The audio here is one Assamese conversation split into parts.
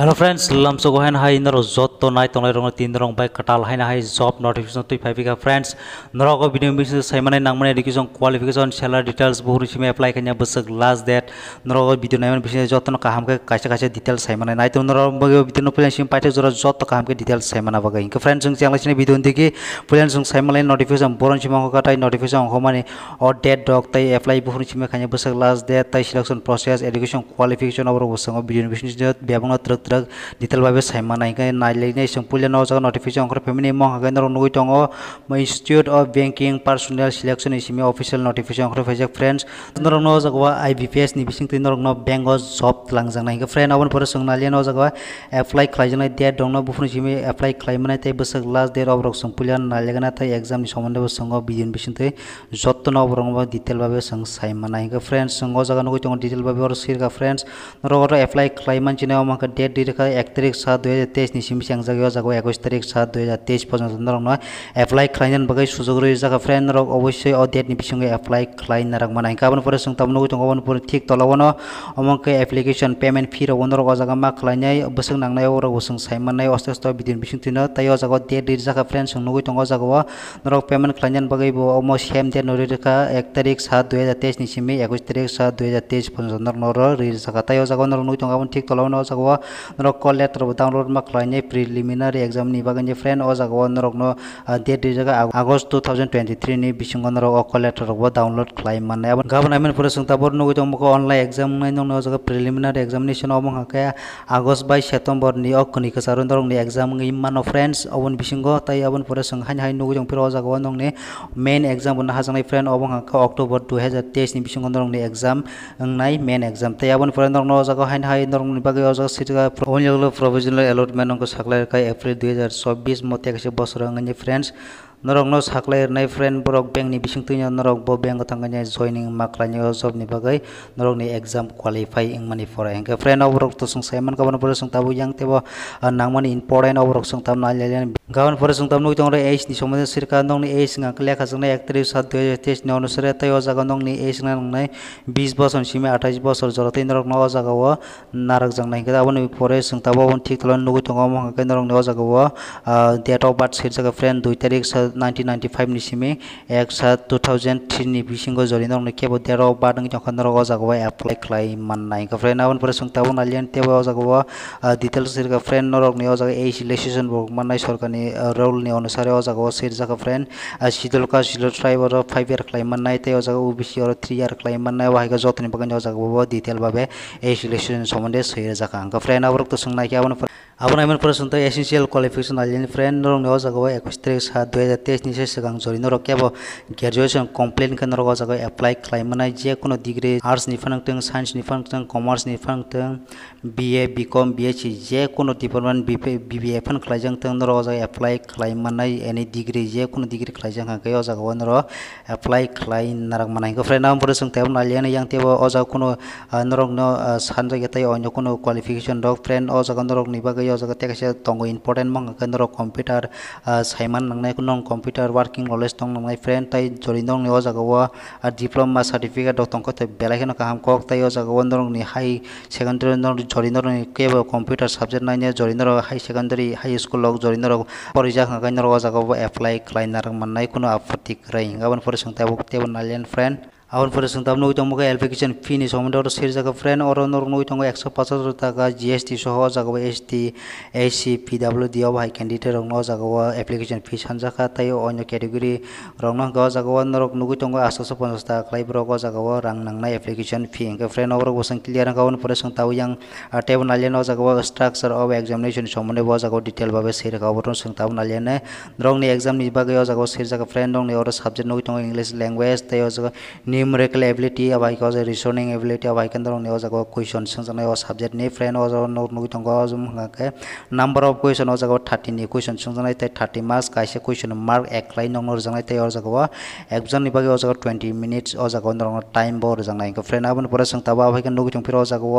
হেল্ল' ফ্ৰেণ্ডছ লামচো গোহেন হাই ইনৰ জত ত' নাই তলাই ৰঙৰ তিন ৰং পাই কটাল হাই নাহাই জব নটিফিকেশ্যন তুই ফাইভ বিঘা ফ্ৰেণ্ডছ নৰক বিনিয়োগ চাইমানে নামমানে এডুকেশ্যন কোৱালিফিকেশ্যন চেলাৰ ডিটেইলছ বহুত ৰিচিমে এপ্লাই কৰি বছৰ লাষ্ট ডেট নৰক বিদ্যুৎ নাই বিচাৰি যত্ন কাহামকে কাইছে কাইছে ডিটেইলছ চাইমানে নাই তো নৰক বিদ্যুৎ পুলিয়ান পাই থৈছোঁ যত কাহামকে ডিটেইলছ চাইমানা বাগে ইংকে ফ্ৰেণ্ডছ যোন চেংলাইছে বিদ্যুৎ দেখি পুলিয়ান যোন চাইমানে নটিফিকেশ্যন বৰণ চিমা অংশ তাই নটিফিকেশ্যন অংশ মানে অ ডেট ডক তাই এপ্লাই বহুত ৰিচিমে খাই বছৰ লাষ্ট ডেট তাই চিলেকশ্যন প্ৰচেছ এডুকেশ্যন কোৱালিফিকেশ্যন আৰু বছৰ বিদ্যুৎ বিচনি ব্যৱহাৰ त्रग डिटेल बाबे साइमा नाइगै नाइलायनाय सोंपुलिया नजागा नोटिफिकेसन ओंखार फेमिनि मं हागै नर नुगै दङ institute of banking personnel selection इसिमि अफिसियेल नोटिफिकेसन ओंखार फैजाक फ्रेन्ड्स नर नजागा आइबिपिएस नि बिसिं तिन रगनो बेंग जब लांजां नाइगै फ्रेन्ड आवन पर सोंनालिया नजागा एप्लाई खालायजानाय डेट दङ बुफुनि सिमि एप्लाई खालायमनाय तै बोसोर लास्ट डेट अफ रग सोंपुलिया नाइलायगोना तै एग्जाम नि सोमोन्दै सोंगो बिदिन बिसिं तै जत्न अफ रग डिटेल बाबे सों साइमा नाइगै फ्रेन्ड्स सोंगो जागा नुगै दङ डिटेल बाबे और सिरगा फ्रेन्ड्स नर एप्लाई खालायमान चिनाव माखा डेट ডিউটির এক তারিখ সাত দুই হাজার তেইশ নিসিম সিং জায়গায় জায়গা একুশ তারিখ সাত দুই হাজার তেইশ পর্যন্ত এপ্লাই খাইনার বাকি সুযোগ রয়েছে জায়গা ফ্রেন্ড রক অবশ্যই ও ডেটনি বিসঙ্গে এপ্লাই খাইনার মানে গাবন পরে সঙ্গে তামনো তখন পরে ঠিক তলাবনো অমকে এপ্লিকেশন পেমেন্ট ফি রকম রক জায়গা মা খাইনাই বসং নাংনাই রক বসং সাইমানাই অস্ত অস্ত বিদিন বিসং তিন তাই জায়গা ডেট ডির জায়গা ফ্রেন্ড সঙ্গে তখন জায়গা রক পেমেন্ট খাইনার বাকি অম সেম ডেট নরি রেখা এক তারিখ সাত দুই হাজার তেইশ নিসিমি একুশ তারিখ সাত দুই হাজার তেইশ পর্যন্ত নর রির জায়গা তাই জায়গা নর নুই তখন ঠিক তলাবনো জায়গা norok call letter bo download ma khlainai preliminary exam ni bagani friend o jagao norok no date de jaga august 2023 ni bisingo norok o call letter bo download khlai manai abon gabonai men pura sungta bor nugo tong ko online exam nai nong no jaga preliminary examination o mong hakaya august by september ni o kuni ka sarun dorong ni exam ngi mano friends obon bisingo tai abon pura sung hain hain nugo jong pura jagao nong ni main exam bo na hajangai friend obong hakka october 2023 ni bisingo norok ni exam ngnai main exam tai abon pura norok no jaga hain hain norok ni bagai o jaga sitiga पहुँच गलो प्रोविजनल अलॉटमेंट को सकल एप्रिल दुई हजार चौबीस मत एक वर्ष रंगे friends norok nos saklai ernai friend borok bank ni bisingtuinya norok bo bank tangkanya joining maklanya job ni bagai norok ni exam qualify mani pora engke friend of borok to sungsai man kawan pora tabu yang tebo ah, nangmani important of borok sungtam na lelian gawan pora sungtam nu tong re age ni somoje sirka nong ni age ngak lekha jongna 31 7 2023 ni onusare tai o jaga nong ni age na nangnai 20 বছর সিমে 28 বছর জরতে নরক নও জাগাও নারক জংনাই গদা বনি পরে সংতাবো ঠিক তলন নুগু তঙ্গ মহাকে নরক নও জাগাও ডেট অফ বার্থ সির friend ফ্রেন্ড 2 তারিখ नाइन्टीन नाइन्टी फाइभ निमें एक्सा टू थाउजेंड थ्री निरी जरिए नौने के बदेर बाद जगह एप्लाई खाई फ्रेंड पर जगह डिटेल्स फ्रेंड नरकनी जगह एसिलेशन मानना सरकार ने रोल ने अनुसार जगह सर जगह फ्रेंड सिडल का सिडल ट्राइब और फाइव इयर खाई मानना तेव जगह ओ बी सी और थ्री इयर खाई मानना वह जतनी बगान जगह डिटेल भावे एसिलेशन सम्बन्धे सर जगह फ्रेंड अब तो सोना की আপোনাৰ ইমান প্ৰশ্ন এছেঞ্চিয়েল কোৱালিফিকেশ্যন আজি ফ্ৰেণ্ড যাব একৈছ তাৰিখ সাত দুহেজাৰ তেইছ নিচিনা চিগাং জৰিন ৰখাব গ্ৰেজুৱেশ্যন কমপ্লিট কেন ৰখা যাব এপ্লাই খালামনাই যিকোনো ডিগ্ৰী আৰ্টচ নিফানাং চায়েন্স নিফানাং কমাৰ্চ নিফানাং B A BCom B S C যিকোনো ডিপাৰ্টমেণ্ট বি বি এফেন খালাইজাং ৰ এপ্লাই খালামনাই এনি ডিগ্ৰী যিকোনো ডিগ্ৰী খালাইজাং হাগে অ জাগাব নৰ এপ্লাই খালাই নাৰাং মানে ফ্ৰেণ্ড আমাৰ চং তেওঁ আলিয়ানে ইয়াং তেওঁ অ জাগ কোনো নৰক ন চান জাগে তাই অন্য কোনো কোৱালিফিকেশ্যন ৰক ফ্ৰেণ্ড অ জাগা নৰক নিবাগে इयाव जागा थेखासे दङ इम्पर्टेन्ट मंगाखोन र' कम्पिउटार सायमान नांनायखौ नं कम्पिउटार वार्किं नलेज दं नांनाय फ्रेन्ड तै जरिन दं इयाव जागावा आर डिप्ल'मा सार्टिफिकेट दं दंखौ थै बेलायखोनो काहाम कक तै इयाव जागावा नरंनि हाई सेकेन्डारि नं जरिन दं केबो कम्पिउटार साबजेक्ट नायनो जरिन र' हाई सेकेन्डारि हाई स्कुल लग जरिन र' परिजा खांगाय नर' जागावा एप्लाइ खालायनो नारों मोननाय खुनु आपत्ति खोराय गाबोन फरायसं थाबो थेबो नालियान फ्रेन्ड আবার পরে সুন্দর নই তঙ্গ এপ্লিকেশন ফি নি সমন্ডর সের জায়গা ফ্রেন অর নর নই তঙ্গ একশো পঁচাত্তর টাকা জিএসটি সহ জাগাব S T S C P W D অফ হাই ক্যান্ডিডেট রং জাগাব এপ্লিকেশন ফি সানজাকা তাই অন্য ক্যাটেগরি রং নাগ জাগাব নরক নুগুই তঙ্গ আশশো পঞ্চাশ টাকা ক্লাই ব্রগ জাগাব রং নাই এপ্লিকেশন ফি এঙ্কা ফ্রেন অর বসং ক্লিয়ার গাও পরে সুন্দর ইয়ং টেব নালিয়ান জাগাব স্ট্রাকচার অফ এক্সামিনেশন সম্বন্ধে বা জাগাব ডিটেল ভাবে সের গাও রং সুন্দর নালিয়ানে রং নি এক্সাম নি বাকে জাগাব সের জায়গা ফ্রেন রং নি অর সাবজেক্ট নুগুই তঙ্গ ইংলিশ ল্যাঙ্গুয়েজ তাই জাগা numerical ability abai ka reasoning ability abai kan daron ewa jago question sanjana ewa subject ni friend ewa jago nor nugi thongo jom hanga number of question ewa jago 30 ni question sanjana te 30 marks kaise question mark ek line nong nor jangai te ewa jago exam ni bagi ewa jago 20 minutes ewa jago daron time bor jangai ko friend abun pora sang taba abai kan nugi thong phiro jago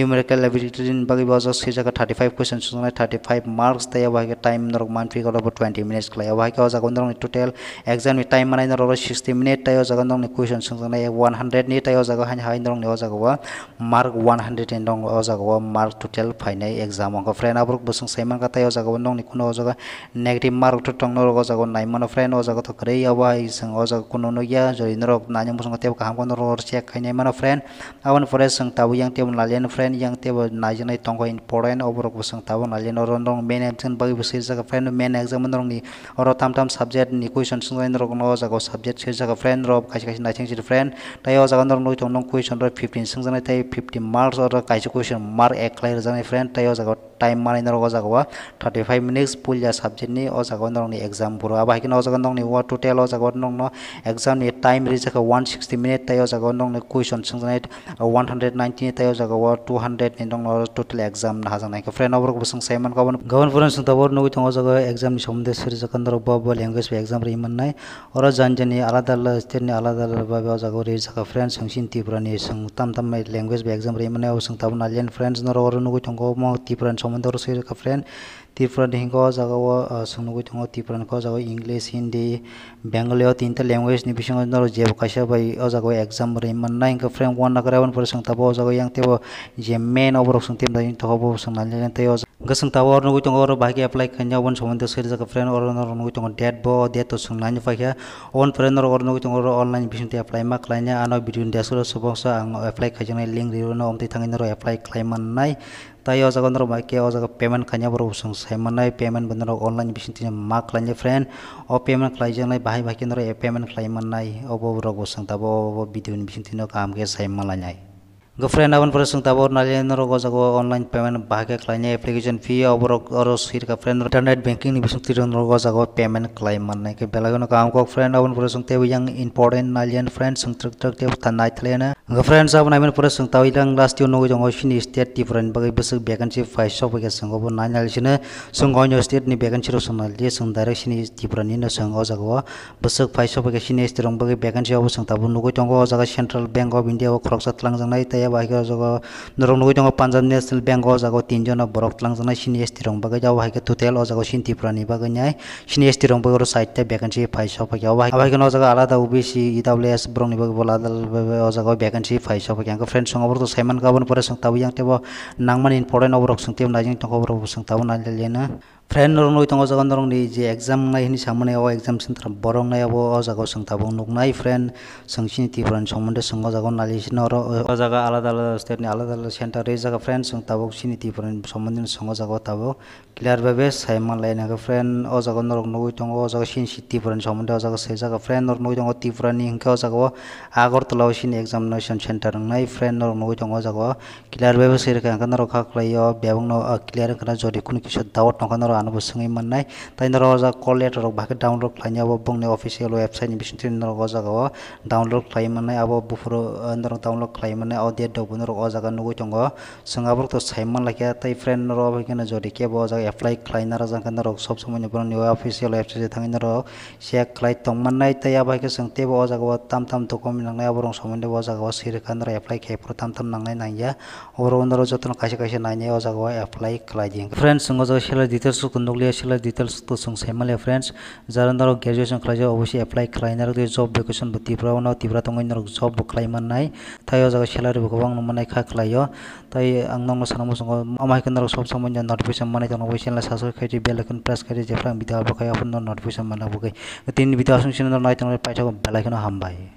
numerical ability ni bagi ewa jago 35 question sanjana 35 marks te ewa time nor monthly ko 20 minutes kala ewa jago daron total exam ni time manai daron 60 minute te ewa jago daron question chung 100 ni tai ojago hanya hain dong ni ojago wa mark 110 rong ojago wa mark total phainai exam ang friend abruk busung saiman ka tai ojago nong ni kuno ojago negative mark to tong no ojago nai mano friend ojago to kare ya wa isang ojago kuno no ya joi norok na nyam busung teb ka ham kono ror check kai nai friend awan pore sang tahu yang tiap lalian friend yang tiap nai janai tong ko important obruk busung tabu lalian rong rong main exam bagi busir jaga friend main exam rong ni oro tam tam subject ni question sung rong no ojago subject se jaga friend rob kasih-kasih nai chang फ्रेन तय जगह नई तुम कुशन फिफ्टीन सोजाई फिफ्टी मार्क्स और कई कुशन मार्क एक्लैर जाने फ्रेन तय जगह टाइम मानने अ जागवा थार्टी फाइभ मिनिट्स पुलिया सब्जेक्ट अ जगह नंनि एग्जाम बर'आ बाहायखिन अ जागोन नंनि वा टोटेल अ टाइम रिजाखौ वन सिक्सटी मिनिट ताइ अ जागवा नंनि कुइसन सोंजानाय वान हान्ड्रेड नाइन्टिनि ताइ अ जागवा टु एग्जाम ना हाजानायखौ फ्रेन्डफोरखौ सोंसायमोन गाबोन गाबोन फुरान सोंथाबर नुगै दङ जागवा एग्जामनि सोमोन्दै सोरजागोन र' बबा एग्जाम रि मोननाय अर जानजनि आलादा आलादा स्टेटनि आलादा आलादा बाबे अ जागवा रिजाखौ फ्रेन्ड सोंसिन तिब्रानि सोंताम ताम लेंगुवेज एग्जाम रि मोननाय अ सोंथाबो नर अर नुगै दङ म somandor suir ka friend different hingo jaga o uh, sungnugui thongo different ko jaga english hindi bengali o tinta language ni bisingo nor jeb kaisa bai o jaga exam re man nai ka friend one nagara one person tabo o jaga yang tebo je main obrok sung tim dai thobo sung nal jaga te o gasung tabo or nugui thongo or bhagi apply khanya one somandor suir jaga friend or nor nugui thongo dead bo de to sung nai pa kya one friend or or nugui thongo or online bisingo te apply ma klaina ano video description subong sa ang apply khajana link ri ro no om te thangin ro apply klaiman nai তাই অ জাগা নৰ মাইকে অ জাগা পেমেণ্ট খাই নিয়া বৰ চাইমানাই পেমেণ্ট বনাই অনলাইন বিচিন তিনি মা খাই নাই ফ্ৰেণ্ড অ পেমেণ্ট খাই যাওঁ নাই বাহি ভাইকে নৰ এ পেমেণ্ট খাই মানাই অ বৰ বিচিন তিনি কাম কে চাইমালাই নাই गोफ्रेंड आबन प्रसंग ताबोर नालेनर ऑनलाइन पेमेंट बाहागे क्लाइने एप्लीकेशन फी और और का फ्रेंड इंटरनेट बैंकिंग नि बिसुंग पेमेंट क्लाइम मानने के बेलागन काम को फ्रेंड पर प्रसंग ते यंग इंपोर्टेंट नालियन फ्रेंड संग ट्रक ट्रक ते था नाइथलेना लास्ट यो नगो स्टेट डिफरेंट बगे बस वैकेंसी फाइव संगो बो नालेसिने संगो स्टेट नि वैकेंसी रो संगो ले संग डायरेक्ट सिनि डिफरेंट नि संगो जागो बिसुंग फाइव सिनि स्टेट बगे वैकेंसी अब संग ताबो नगो सेंट्रल बैंक ऑफ इंडिया ओ खरकसा bahai jago norong nogo tongo punjab national bank o jago tinjo na borok tlang jana sini esti rong bagai jago haike tutel o jago sinti prani bagai nyai sini esti rong bagai site ta vacancy phaisa pakia bahai bahai kono jago ala alada obc ews brong ni bagai bola o jago vacancy shop pakia ko friend song to saiman gabon pura sang tawi yang tebo nangman important obrok song tebo najing tongo obrok song tabu na lena friend नई तंग जगह जे एग्जाम नाइनी सामने एग्जाम सेन्टर बरंग जगह संगाबों नुकना फ्रेंड संगीपुर सम्बन्धे संग जगह नाली जगह आलदा आलदा स्टेट आलदा आल सेन्टर जगह फ्रेंड संगाबों सिनीपुर सम्बन्धे संग जगह तबो क्लियर भाव सैमान लाइन है फ्रेंड ओ जगह नरक नई तंग जगह सिनीपुर सम्बन्धे जगह से जगह फ्रेंड नरक नई तंग त्रिपुरानी जगह आगरतला एग्जाम सेन्टर नई फ्रेंड नरक नई तंग जगह क्लियर भाव से रखा नरक हाख लाइ बो क्लियर जो कुछ डाउट नौ anubu sungi manai tain roza call letter bhaki download khlaini abo bongni official website ni bisin tin roza jaga o download khlai manai abo bufuro andar download khlai manai audio dobu ro o jaga nugo tongo sunga bor to saiman lakya tai friend ro bhaki na jodi ke bo jaga apply khlaina ra jang kan ro sob somoy ni bron ni official website je thangin ro se khlai tong manai tai abai ke sungte bo jaga o tam tam dokum nangnai abo rong somoy ni bo jaga o sir kan ro apply ke pro tam tam nangnai nangya oro andar jotno kaise kaise nangnai o jaga o apply khlai ding friends sunga jaga shela ditar सुख नुगलिया डिटेल सुमाले फ्रेंड्स जारा ग्रेजुएशन खाई अवश्य एप्लाई खाने जब वेकेशन तीव्रा तीव्रा तीन जब बोलाई तगह सेलरी भी गोबा नुमाय खाई तुम सामने सब समय नोटिफिकेशन मानी तक चेनल सब्सक्राइब बेलैकन प्रेस खाई जेफ्रा भिडियो नोटिफिकेशन मानव तीन भिडियो पाई बेलैकन हम